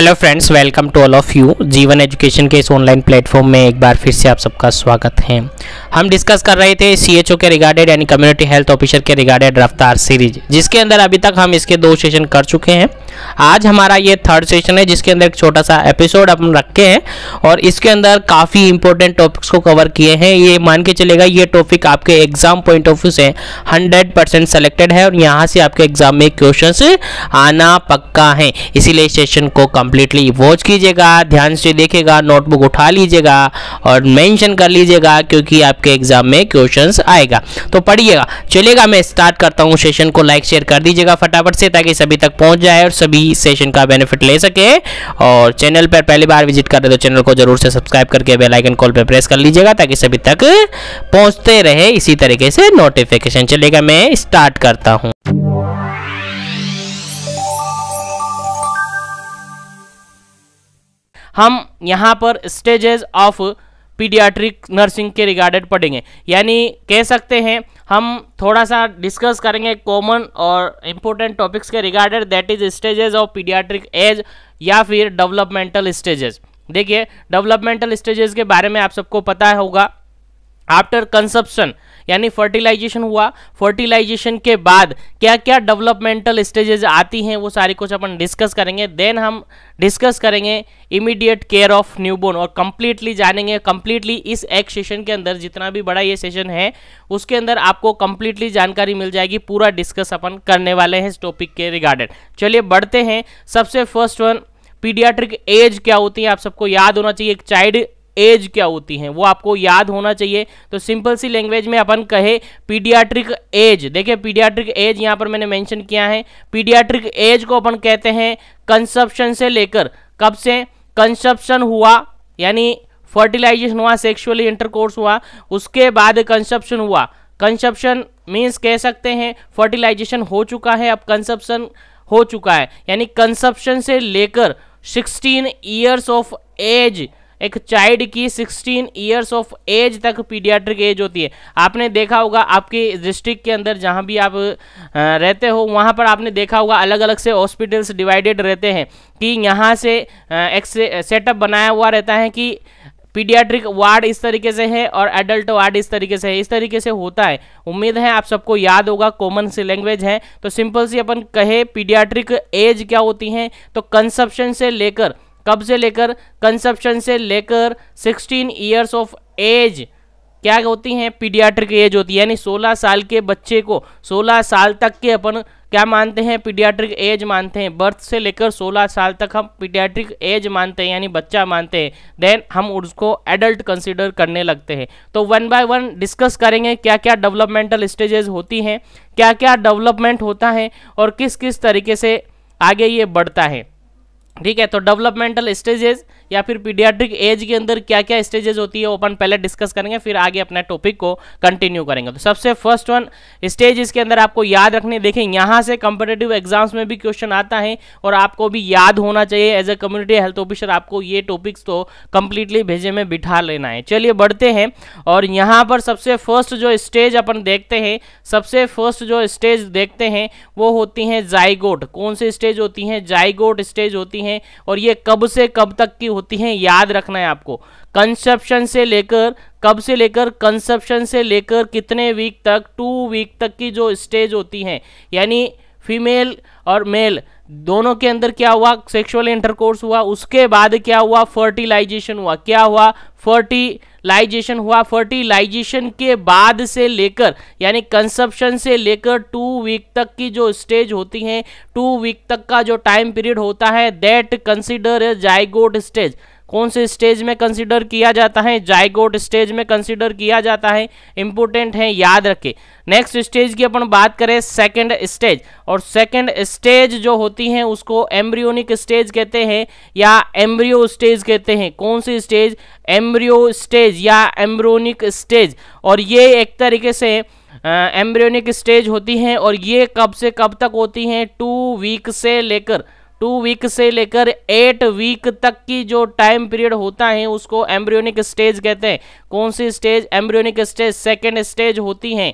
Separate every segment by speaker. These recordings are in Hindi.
Speaker 1: hello friends welcome to all of you Jeevan education के इस ऑनलाइन प्लेटफॉर्म में एक बार फिर से आप सबका स्वागत है हम डिस्कस कर रहे थे सीएचओ के रिगार्डेड यानी कम्युनिटी हेल्थ ऑफिसर के रिगार्डेड रफ्तार सीरीज जिसके अंदर अभी तक हम इसके दो सेशन कर चुके हैं आज हमारा ये थर्ड सेशन है जिसके अंदर एक छोटा सा एपिसोड हम रखे हैं और इसके अंदर काफ़ी इंपॉर्टेंट टॉपिक्स को कवर किए हैं ये मान के चलेगा ये टॉपिक आपके एग्जाम पॉइंट ऑफ व्यू से हंड्रेड परसेंट सेलेक्टेड है और यहाँ से आपके एग्जाम में क्वेश्चन आना पक्का है इसीलिए सेशन को कम कंप्लीटली वॉच कीजिएगा ध्यान से देखेगा नोटबुक उठा लीजिएगा और मेंशन कर लीजिएगा क्योंकि आपके एग्जाम में क्वेश्चंस आएगा तो पढ़िएगा चलेगा मैं स्टार्ट करता हूँ सेशन को लाइक शेयर कर दीजिएगा फटाफट से ताकि सभी तक पहुँच जाए और सभी सेशन का बेनिफिट ले सके और चैनल पर पहली बार विजिट कर रहे तो चैनल को जरूर से सब्सक्राइब करके बेलाइकन कॉल पर प्रेस कर लीजिएगा ताकि सभी तक पहुँचते रहे इसी तरीके से नोटिफिकेशन चलेगा मैं स्टार्ट करता हूँ हम यहाँ पर स्टेजेस ऑफ पीडियाट्रिक नर्सिंग के रिगार्डेड पढ़ेंगे यानी कह सकते हैं हम थोड़ा सा डिस्कस करेंगे कॉमन और इम्पोर्टेंट टॉपिक्स के regarded that is stages of paediatric age या फिर डेवलपमेंटल स्टेजेस देखिए डेवलपमेंटल स्टेजेस के बारे में आप सबको पता होगा आफ्टर कंसप्शन यानी फर्टिलाइजेशन हुआ फर्टिलाइजेशन के बाद क्या क्या डेवलपमेंटल स्टेजेज आती हैं वो सारी कुछ अपन डिस्कस करेंगे देन हम डिस्कस करेंगे इमीडिएट केयर ऑफ न्यूबोर्न और कंप्लीटली जानेंगे कंप्लीटली इस एक सेशन के अंदर जितना भी बड़ा ये सेशन है उसके अंदर आपको कंप्लीटली जानकारी मिल जाएगी पूरा डिस्कस अपन करने वाले हैं इस टॉपिक के रिगार्डेड चलिए बढ़ते हैं सबसे फर्स्ट वन पीडियाट्रिक एज क्या होती है आप सबको याद होना चाहिए एक चाइल्ड एज क्या होती है वो आपको याद होना चाहिए तो सिंपल सी लैंग्वेज में अपन कहे पीडियाट्रिक एज देखिए पीडियाट्रिक एज यहाँ पर मैंने मेंशन किया है पीडियाट्रिक एज को अपन कहते हैं कंसप्शन से लेकर कब से कंसप्शन हुआ यानी फर्टिलाइजेशन हुआ सेक्सुअली इंटरकोर्स हुआ उसके बाद कंसप्शन हुआ कंसप्शन मीन्स कह सकते हैं फर्टिलाइजेशन हो चुका है अब कंसप्शन हो चुका है यानी कंसप्शन से लेकर 16 ईयर्स ऑफ एज एक चाइल्ड की 16 ईयर्स ऑफ एज तक पीडियाट्रिक एज होती है आपने देखा होगा आपके डिस्ट्रिक्ट के अंदर जहाँ भी आप रहते हो वहाँ पर आपने देखा होगा अलग अलग से हॉस्पिटल्स डिवाइडेड रहते हैं कि यहाँ से एक सेटअप बनाया हुआ रहता है कि पीडियाट्रिक वार्ड इस तरीके से है और एडल्ट वार्ड इस तरीके से है इस तरीके से होता है उम्मीद है आप सबको याद होगा कॉमन सी लैंग्वेज है तो सिंपल सी अपन कहे पीडियाट्रिक एज क्या होती हैं तो कंसप्शन से लेकर कब से लेकर कंसेप्शन से लेकर 16 ईयर्स ऑफ एज क्या होती हैं पीडियाट्रिक एज होती है यानी 16 साल के बच्चे को 16 साल तक के अपन क्या मानते हैं पीडियाट्रिक एज मानते हैं बर्थ से लेकर 16 साल तक हम पीडियाट्रिक एज मानते हैं यानी बच्चा मानते हैं देन हम उसको एडल्ट कंसिडर करने लगते हैं तो वन बाय वन डिस्कस करेंगे क्या क्या डेवलपमेंटल स्टेजेस होती हैं क्या क्या डेवलपमेंट होता है और किस किस तरीके से आगे ये बढ़ता है ठीक है तो डेवलपमेंटल स्टेजेस या फिर पीडियाट्रिक एज के अंदर क्या क्या स्टेजेस होती है ओपन पहले डिस्कस करेंगे फिर आगे अपने टॉपिक को कंटिन्यू करेंगे तो सबसे फर्स्ट वन स्टेज इसके अंदर आपको याद रखने देखें यहाँ से कंपिटेटिव एग्जाम्स में भी क्वेश्चन आता है और आपको भी याद होना चाहिए as a community health officer आपको ये टॉपिक्स तो कंप्लीटली भेजे में बिठा लेना है चलिए बढ़ते हैं और यहाँ पर सबसे फर्स्ट जो स्टेज अपन देखते हैं सबसे फर्स्ट जो स्टेज देखते हैं वो होती हैं जाइगोट कौन सी स्टेज होती हैं जाइगोट स्टेज होती हैं और ये कब से कब तक की होती हैं याद रखना है आपको कंसेप्शन से लेकर कब से लेकर कंसेप्शन से लेकर कितने वीक तक टू वीक तक की जो स्टेज होती हैं यानी फीमेल और मेल दोनों के अंदर क्या हुआ सेक्सुअल इंटरकोर्स हुआ उसके बाद क्या हुआ फर्टिलाइजेशन हुआ क्या हुआ फर्टी लाइजेशन हुआ फर्टिलाइजेशन के बाद से लेकर यानी कंसप्शन से लेकर टू वीक तक की जो स्टेज होती है टू वीक तक का जो टाइम पीरियड होता है that consider a zygote stage कौन से स्टेज में कंसिडर किया जाता है जायगोट स्टेज में कंसिडर किया जाता है इंपोर्टेंट है याद रखें नेक्स्ट स्टेज की अपन बात करें सेकंड स्टेज और सेकंड स्टेज जो होती हैं उसको एम्ब्रियोनिक स्टेज कहते हैं या एम्ब्रियो स्टेज कहते हैं कौन सी स्टेज एम्ब्रियो स्टेज या एम्ब्रोनिक स्टेज और ये एक तरीके से एम्ब्रियोनिक स्टेज होती हैं और ये कब से कब तक होती हैं टू वीक से लेकर टू वीक से लेकर एट वीक तक की जो टाइम पीरियड होता है उसको एम्ब्रियोनिक स्टेज कहते हैं कौन सी stage embryonic stage second stage होती हैं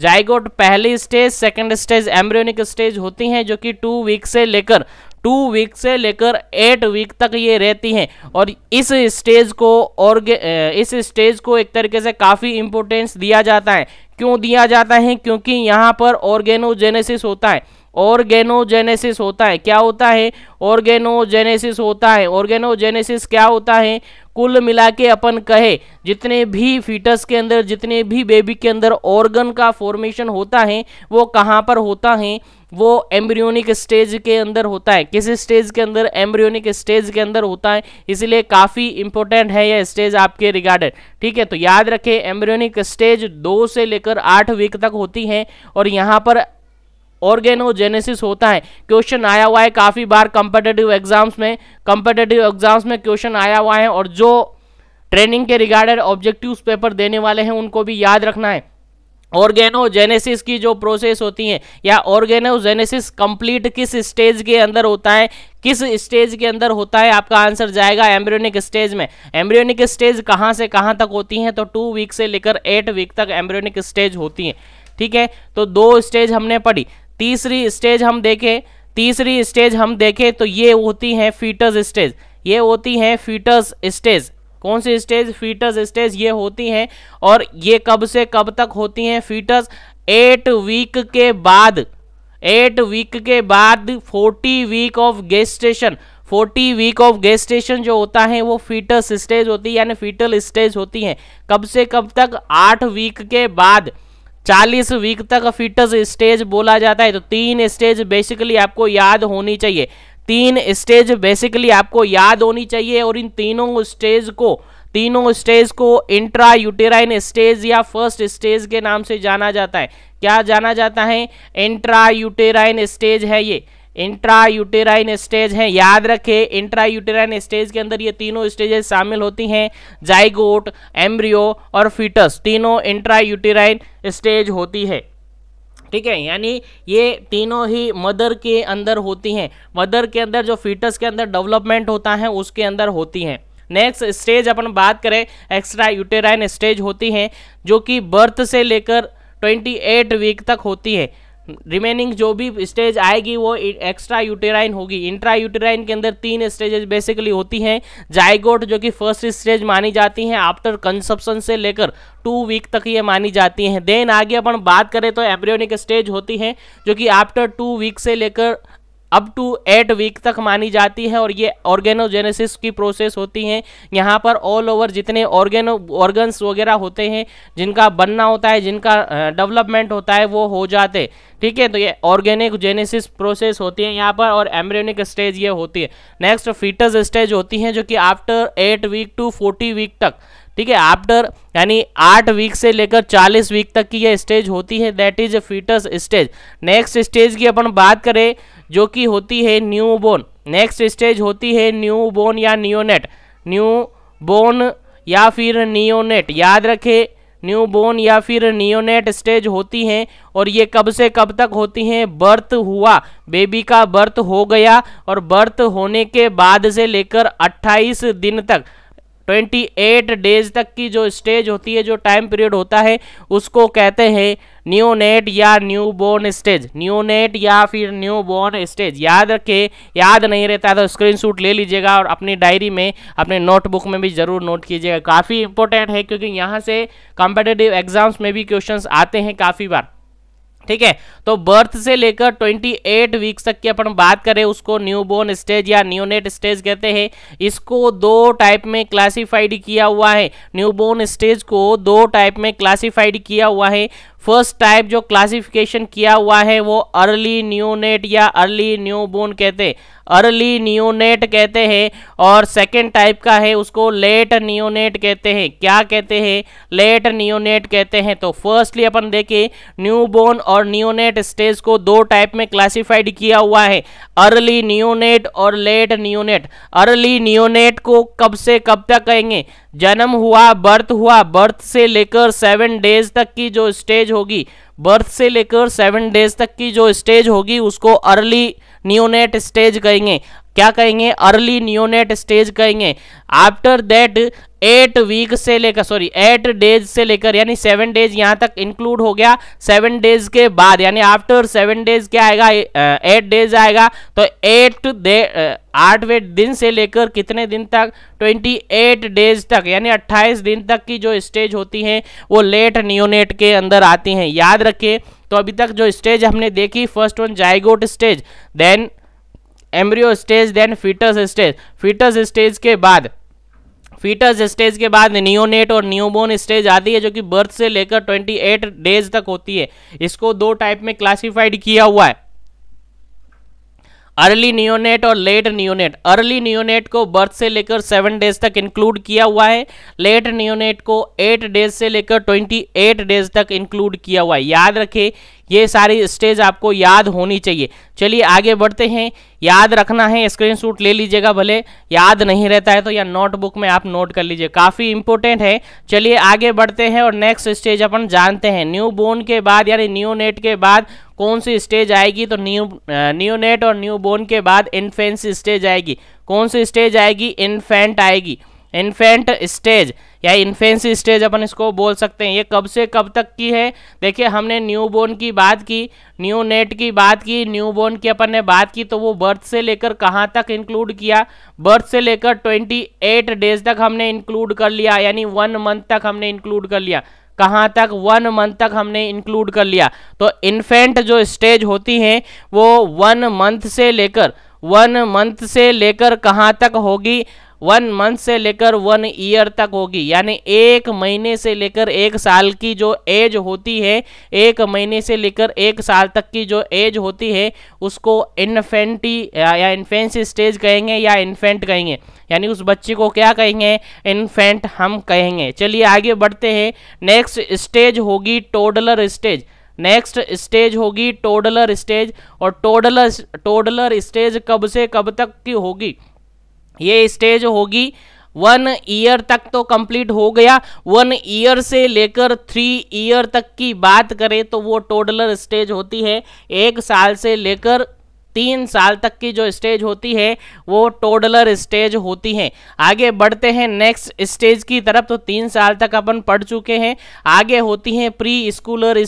Speaker 1: जाइगोट पहली stage second stage embryonic stage होती हैं जो कि टू वीक से लेकर टू वीक से लेकर एट वीक तक ये रहती हैं और इस स्टेज को और इस स्टेज को एक तरीके से काफ़ी इंपोर्टेंस दिया जाता है क्यों दिया जाता है क्योंकि यहाँ पर ऑर्गेनोजेनेसिस होता है ऑर्गेनोजेनेसिस होता है क्या होता है ऑर्गेनोजेनेसिस होता है ऑर्गेनोजेनेसिस क्या होता है कुल मिला के अपन कहे जितने भी फीटस के अंदर जितने भी बेबी के अंदर ऑर्गन का फॉर्मेशन होता है वो कहाँ पर होता है वो एम्ब्रियोनिक स्टेज के अंदर होता है किस स्टेज के अंदर एम्ब्रियोनिक स्टेज के अंदर होता है इसलिए काफ़ी इंपॉर्टेंट है यह स्टेज आपके रिगार्डेड ठीक है तो याद रखें एम्ब्रियोनिक स्टेज दो से लेकर आठ वीक तक होती है और यहाँ पर ऑर्गेनोजेनेसिस होता है क्वेश्चन आया हुआ है काफ़ी बार कंपटेटिव एग्जाम्स में कंपटेटिव एग्जाम्स में क्वेश्चन आया हुआ है और जो ट्रेनिंग के रिगार्डेड ऑब्जेक्टिव्स पेपर देने वाले हैं उनको भी याद रखना है ऑर्गेनोजेनेसिस की जो प्रोसेस होती है या ऑर्गेनोजेनेसिस कंप्लीट किस स्टेज के अंदर होता है किस स्टेज के अंदर होता है आपका आंसर जाएगा एम्ब्रियोनिक स्टेज में एम्ब्रियोनिक स्टेज कहाँ से कहाँ तक होती हैं तो टू वीक से लेकर एट वीक तक एम्ब्रियोनिक स्टेज होती हैं ठीक है तो दो स्टेज हमने पढ़ी तीसरी स्टेज हम देखें तीसरी स्टेज हम देखें तो ये होती हैं फीटस स्टेज ये होती हैं फीटस स्टेज कौन सी स्टेज फीटस स्टेज ये होती हैं और ये कब से कब तक होती हैं फीटस एट वीक के बाद एट वीक के बाद forty week of gestation forty week of gestation जो होता है वो फीटस स्टेज होती है यानी फीटल स्टेज होती है कब से कब तक आठ वीक के बाद चालीस वीक तक फिटस स्टेज बोला जाता है तो तीन स्टेज बेसिकली आपको याद होनी चाहिए तीन स्टेज बेसिकली आपको याद होनी चाहिए और इन तीनों स्टेज को तीनों स्टेज को इंट्रा यूटेराइन स्टेज या फर्स्ट स्टेज के नाम से जाना जाता है क्या जाना जाता है इंट्रा यूटेराइन स्टेज है ये इंट्रा यूटेराइन स्टेज है याद रखें इंट्रा यूटेराइन स्टेज के अंदर ये तीनों स्टेजेस शामिल होती हैं जाइगोट एम्ब्रियो और फीटस तीनों इंट्रा यूटेराइन स्टेज होती है ठीक है यानी ये तीनों ही मदर के अंदर होती हैं मदर के अंदर जो फीटस के अंदर डेवलपमेंट होता है उसके अंदर होती हैं नेक्स्ट स्टेज अपन बात करें एक्स्ट्रा यूटेराइन स्टेज होती हैं जो कि बर्थ से लेकर 28 वीक तक होती है रिमेनिंग जो भी स्टेज आएगी वो एक्स्ट्रा यूटेराइन होगी इंट्रा यूटेराइन के अंदर तीन स्टेजेस बेसिकली होती हैं जाइगोट जो कि फर्स्ट स्टेज मानी जाती हैं आफ्टर कंसप्शन से लेकर टू वीक तक ये मानी जाती हैं देन आगे अपन बात करें तो एम्ब्रियोनिक स्टेज होती है जो कि आफ्टर टू वीक से लेकर अप टू एट वीक तक मानी जाती है और ये ऑर्गेनोजेनेसिस की प्रोसेस होती है यहाँ पर ऑल ओवर जितने ऑर्गेनो ऑर्गन्स वगैरह होते हैं जिनका बनना होता है जिनका डेवलपमेंट होता है वो हो जाते ठीक है तो ये ऑर्गेनिक जेनेसिस प्रोसेस होती है यहाँ पर और एम्ब्रियोनिक स्टेज ये होती है नेक्स्ट फीटस स्टेज होती है जो कि after eight week to forty week तक ठीक है आफ्टर यानी आठ वीक से लेकर चालीस वीक तक की यह स्टेज होती है that is a foetus stage next stage की अपन बात करें जो कि होती है न्यू बोन नेक्स्ट स्टेज होती है न्यू बोन या न्योनेट न्यू बोन या फिर नियोनेट याद रखें न्यू बोन या फिर नियोनेट स्टेज होती हैं और ये कब से कब तक होती हैं बर्थ हुआ बेबी का बर्थ हो गया और बर्थ होने के बाद से लेकर 28 दिन तक 28 डेज तक की जो स्टेज होती है जो टाइम पीरियड होता है उसको कहते हैं न्यूनेट या न्यू बोर्न स्टेज न्यूनेट या फिर न्यू बोर्न स्टेज याद रखे याद नहीं रहता तो स्क्रीनशॉट ले लीजिएगा और अपनी डायरी में अपने नोटबुक में भी ज़रूर नोट कीजिएगा काफ़ी इंपॉर्टेंट है क्योंकि यहाँ से कॉम्पिटेटिव एग्जाम्स में भी क्वेश्चंस आते हैं काफ़ी बार ठीक है तो बर्थ से लेकर 28 वीक्स तक की अपन बात करें उसको न्यूबोर्न स्टेज या न्यूनेट स्टेज कहते हैं इसको दो टाइप में क्लासिफाइड किया हुआ है न्यूबोर्न स्टेज को दो टाइप में क्लासिफाइड किया हुआ है फर्स्ट टाइप जो क्लासिफिकेशन किया हुआ है वो अर्ली न्यूनेट या अर्ली न्यूबोर्न कहते हैं अर्ली न्यूनेट कहते हैं और सेकेंड टाइप का है उसको लेट न्यूनेट कहते हैं क्या कहते हैं लेट न्यूनेट कहते हैं तो फर्स्टली अपन देखें न्यूबोर्न और न्यूनेट स्टेज को दो टाइप में क्लासिफाइड किया हुआ है अर्ली न्यूनेट और लेट न्यूनेट अर्ली न्यूनेट को कब से कब तक कहेंगे जन्म हुआ बर्थ हुआ बर्थ से लेकर सेवन डेज तक की जो स्टेज स्टेज होगी बर्थ से लेकर सेवन डेज तक की जो स्टेज होगी उसको अर्ली न्यूनेट स्टेज कहेंगे क्या कहेंगे अर्ली न्यूनेट स्टेज कहेंगे आफ्टर दैट एट वीक से लेकर सॉरी एट डेज से लेकर यानी सेवन डेज यहाँ तक इंक्लूड हो गया सेवन डेज के बाद यानी आफ्टर सेवन डेज क्या आएगा एट डेज आएगा तो एट डे आठवें दिन से लेकर कितने दिन तक ट्वेंटी एट डेज तक यानी अट्ठाईस दिन तक की जो स्टेज होती हैं वो लेट न्यूनेट के अंदर आती हैं याद रखिए तो अभी तक जो स्टेज हमने देखी first one zygote stage then embryo stage then foetus stage foetus stage के बाद फीटस स्टेज के बाद नियोनेट और न्यूबोर्न स्टेज आती है जो कि बर्थ से लेकर 28 डेज तक होती है इसको दो टाइप में क्लासिफाइड किया हुआ है अर्ली न्यूनेट और लेट न्यूनेट अर्ली न्यूनेट को बर्थ से लेकर सेवन डेज तक इंक्लूड किया हुआ है लेट न्यूनेट को एट डेज से लेकर ट्वेंटी एट डेज तक इंक्लूड किया हुआ है याद रखें ये सारी स्टेज आपको याद होनी चाहिए चलिए आगे बढ़ते हैं याद रखना है स्क्रीनशॉट ले लीजिएगा भले याद नहीं रहता है तो या नोटबुक में आप नोट कर लीजिए काफ़ी इंपॉर्टेंट है चलिए आगे बढ़ते हैं और नेक्स्ट स्टेज अपन जानते हैं न्यू बोर्न के बाद यानी न्यू नेट के बाद कौन सी स्टेज आएगी तो न्यू न्यू नेट और न्यू बोर्न के बाद इन्फेंस स्टेज आएगी कौन सी स्टेज आएगी इन्फेंट आएगी इन्फेंट स्टेज या इन्फेंसी स्टेज अपन इसको बोल सकते हैं ये कब से कब तक की है देखिए हमने न्यू बोर्न की बात की न्यू नेट की बात की न्यू बोर्न की अपन ने बात की तो वो बर्थ से लेकर कहाँ तक इंक्लूड किया बर्थ से लेकर 28 डेज तक हमने इंक्लूड कर लिया यानी वन मंथ तक हमने इंक्लूड कर लिया कहाँ तक वन मंथ तक हमने इंक्लूड कर लिया तो इन्फेंट जो स्टेज होती हैं वो वन मंथ से लेकर वन मंथ से लेकर कहाँ तक होगी वन मंथ से लेकर वन ईयर तक होगी यानी एक महीने से लेकर एक साल की जो एज होती है एक महीने से लेकर एक साल तक की जो एज होती है उसको इन्फेंटी या इन्फेंसी स्टेज कहेंगे या इन्फेंट कहेंगे यानी उस बच्चे को क्या कहेंगे इन्फेंट हम कहेंगे चलिए आगे बढ़ते हैं नेक्स्ट स्टेज होगी टोडलर स्टेज नेक्स्ट स्टेज होगी टोडलर स्टेज और टोडलर टोडलर स्टेज कब से कब तक की होगी ये स्टेज होगी वन ईयर तक तो कंप्लीट हो गया वन ईयर से लेकर थ्री ईयर तक की बात करें तो वो टोडलर स्टेज होती है एक साल से लेकर तीन साल तक की जो स्टेज होती है वो टोडलर स्टेज होती है आगे बढ़ते हैं नेक्स्ट स्टेज की तरफ तो तीन साल तक अपन पढ़ चुके हैं आगे होती हैं preschooler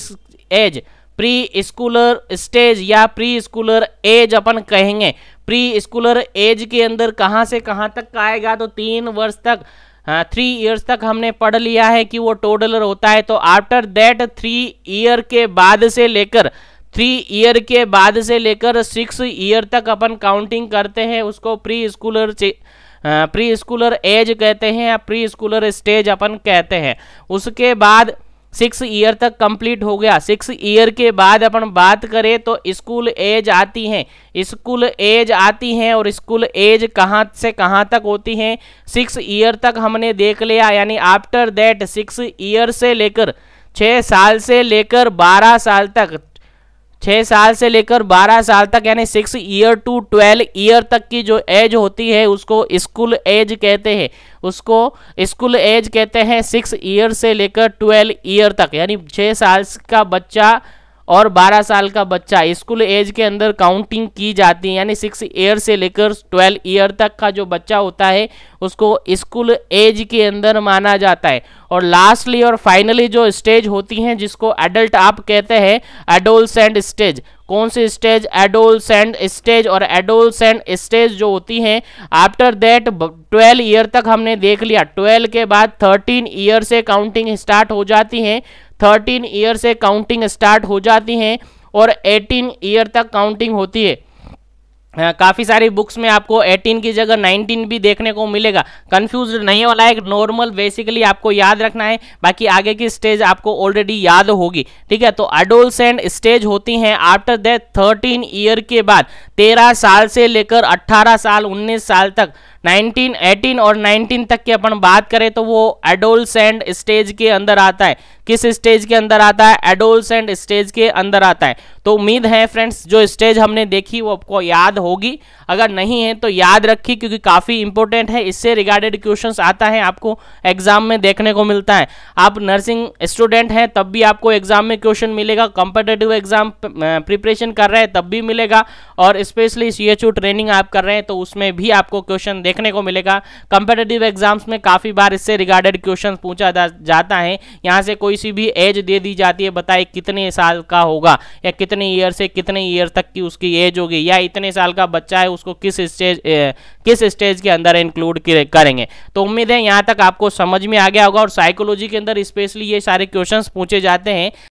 Speaker 1: age preschooler stage या प्री स्कूलर एज अपन कहेंगे प्री स्कूलर एज के अंदर कहाँ से कहाँ तक का आएगा तो तीन वर्ष तक थ्री हाँ, इयर्स तक हमने पढ़ लिया है कि वो टोडलर होता है तो आफ्टर दैट थ्री ईयर के बाद से लेकर थ्री ईयर के बाद से लेकर सिक्स ईयर तक अपन काउंटिंग करते हैं उसको preschooler preschooler age कहते हैं या प्री स्कूलर स्टेज अपन कहते हैं उसके बाद सिक्स ईयर तक कंप्लीट हो गया सिक्स ईयर के बाद अपन बात करें तो स्कूल एज आती हैं स्कूल एज आती हैं और स्कूल एज कहाँ से कहाँ तक होती हैं सिक्स ईयर तक हमने देख लिया यानी आफ्टर दैट सिक्स ईयर से लेकर छः साल से लेकर बारह साल तक छः साल से लेकर बारह साल तक यानी six year to twelve year तक की जो एज होती है उसको स्कूल एज कहते हैं उसको स्कूल एज कहते हैं सिक्स ईयर से लेकर ट्वेल्व ईयर तक यानी छः साल का बच्चा और 12 साल का बच्चा स्कूल एज के अंदर काउंटिंग की जाती है यानी सिक्स ईयर से लेकर ट्वेल्व ईयर तक का जो बच्चा होता है उसको स्कूल एज के अंदर माना जाता है और लास्टली और फाइनली जो स्टेज होती हैं जिसको एडल्ट आप कहते हैं एडोलसेंट स्टेज कौन सी स्टेज एडोलसेंट स्टेज और एडोलसेंट स्टेज जो होती हैं आफ्टर दैट ट्वेल्व ईयर तक हमने देख लिया ट्वेल्व के बाद थर्टीन ईयर से काउंटिंग स्टार्ट हो जाती हैं 13 ईयर से काउंटिंग स्टार्ट हो जाती हैं और 18 ईयर तक काउंटिंग होती है काफ़ी सारी बुक्स में आपको 18 की जगह 19 भी देखने को मिलेगा कंफ्यूज नहीं होना है नॉर्मल बेसिकली आपको याद रखना है बाकी आगे की स्टेज आपको ऑलरेडी याद होगी ठीक है तो अडोलसेंट स्टेज होती हैं आफ्टर दैट 13 ईयर के बाद 13 साल से लेकर 18 साल 19 साल तक नाइनटीन एटीन और 19 तक की अपन बात करें तो वो एंड स्टेज के अंदर आता है किस स्टेज के अंदर आता है एंड स्टेज के अंदर आता है तो उम्मीद है फ्रेंड्स जो स्टेज हमने देखी वो आपको याद होगी अगर नहीं है तो याद रखिए क्योंकि काफ़ी इंपॉर्टेंट है इससे रिगार्डेड क्वेश्चन आता है आपको एग्जाम में देखने को मिलता है आप नर्सिंग स्टूडेंट हैं तब भी आपको एग्जाम में क्वेश्चन मिलेगा कॉम्पिटेटिव एग्जाम प्रिपरेशन कर रहे हैं तब भी मिलेगा और स्पेशली सी ट्रेनिंग आप कर रहे हैं तो उसमें भी आपको क्वेश्चन देखने को मिलेगा कॉम्पिटेटिव एग्जाम्स में काफ़ी बार इससे रिगार्डेड क्वेश्चन पूछा जाता है यहाँ से कोई सी भी एज दे दी जाती है बताए कितने साल का होगा या कितने ईयर से कितने ईयर तक की उसकी एज होगी या इतने साल का बच्चा है उसको किस स्टेज किस स्टेज के अंदर इंक्लूड करेंगे तो उम्मीद है यहाँ तक आपको समझ में आ गया होगा और साइकोलॉजी के अंदर स्पेशली ये सारे क्वेश्चंस पूछे जाते हैं